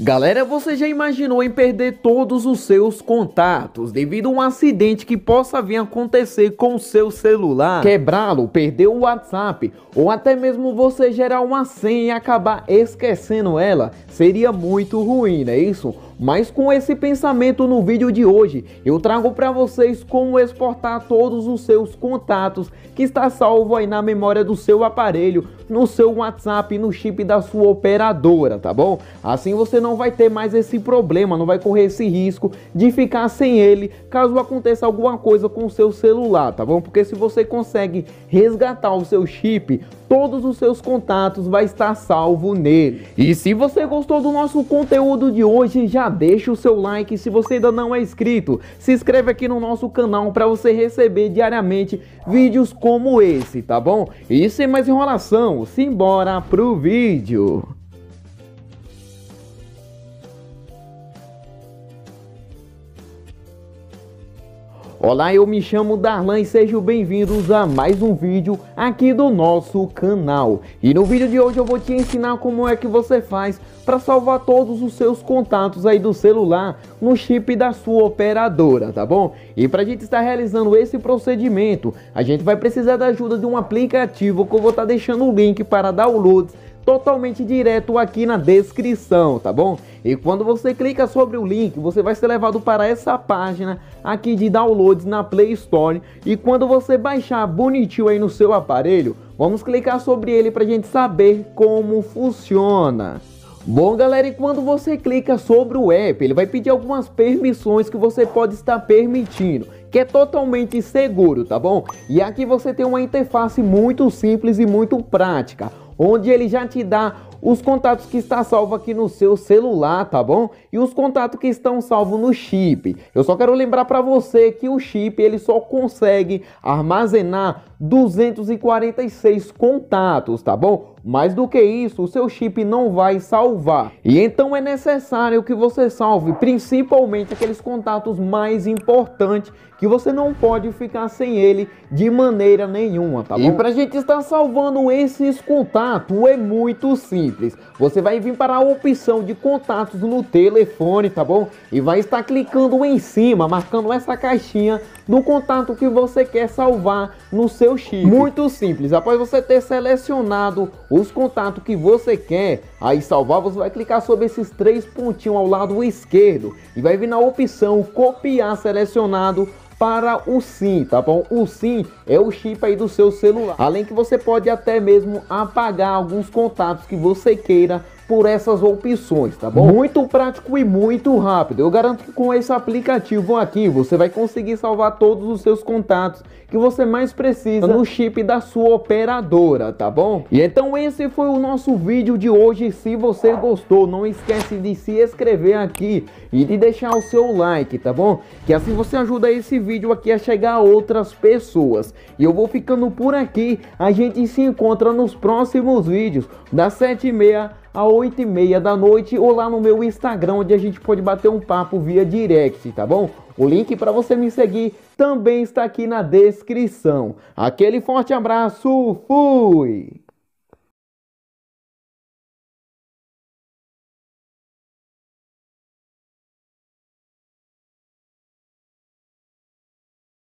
Galera, você já imaginou em perder todos os seus contatos devido a um acidente que possa vir acontecer com o seu celular? Quebrá-lo, perder o WhatsApp ou até mesmo você gerar uma senha e acabar esquecendo ela? Seria muito ruim, não é isso? Mas com esse pensamento no vídeo de hoje, eu trago para vocês como exportar todos os seus contatos que está salvo aí na memória do seu aparelho, no seu WhatsApp, no chip da sua operadora, tá bom? Assim você não vai ter mais esse problema, não vai correr esse risco de ficar sem ele caso aconteça alguma coisa com o seu celular, tá bom? Porque se você consegue resgatar o seu chip, todos os seus contatos vai estar salvo nele. E se você gostou do nosso conteúdo de hoje, já deixa o seu like. Se você ainda não é inscrito, se inscreve aqui no nosso canal para você receber diariamente vídeos como esse, tá bom? E sem mais enrolação, simbora pro vídeo. Olá, eu me chamo Darlan e sejam bem-vindos a mais um vídeo aqui do nosso canal. E no vídeo de hoje eu vou te ensinar como é que você faz para salvar todos os seus contatos aí do celular no chip da sua operadora, tá bom? E para a gente estar realizando esse procedimento, a gente vai precisar da ajuda de um aplicativo que eu vou estar tá deixando o link para downloads totalmente direto aqui na descrição, tá bom? E quando você clica sobre o link, você vai ser levado para essa página aqui de downloads na Play Store. E quando você baixar bonitinho aí no seu aparelho, vamos clicar sobre ele para a gente saber como funciona. Bom galera, e quando você clica sobre o app, ele vai pedir algumas permissões que você pode estar permitindo que é totalmente seguro, tá bom? E aqui você tem uma interface muito simples e muito prática, onde ele já te dá os contatos que está salvo aqui no seu celular, tá bom? E os contatos que estão salvos no chip. Eu só quero lembrar para você que o chip ele só consegue armazenar 246 contatos, tá bom? Mais do que isso, o seu chip não vai salvar. E então é necessário que você salve principalmente aqueles contatos mais importantes que você não pode ficar sem ele de maneira nenhuma, tá bom? E pra gente estar salvando esses contatos é muito simples. Você vai vir para a opção de contatos no telefone, tá bom? E vai estar clicando em cima, marcando essa caixinha do contato que você quer salvar no seu chip. Muito simples, após você ter selecionado os contatos que você quer, aí salvar, você vai clicar sobre esses três pontinhos ao lado esquerdo e vai vir na opção copiar selecionado para o SIM, tá bom? O SIM é o chip aí do seu celular. Além que você pode até mesmo apagar alguns contatos que você queira por essas opções, tá bom? Muito prático e muito rápido. Eu garanto que com esse aplicativo aqui você vai conseguir salvar todos os seus contatos que você mais precisa no chip da sua operadora, tá bom? E então esse foi o nosso vídeo de hoje. Se você gostou, não esquece de se inscrever aqui e de deixar o seu like, tá bom? Que assim você ajuda esse vídeo aqui a chegar a outras pessoas. E eu vou ficando por aqui. A gente se encontra nos próximos vídeos das sete e meia às 8 e meia da noite ou lá no meu Instagram, onde a gente pode bater um papo via direct, tá bom? O link para você me seguir também está aqui na descrição. Aquele forte abraço, fui!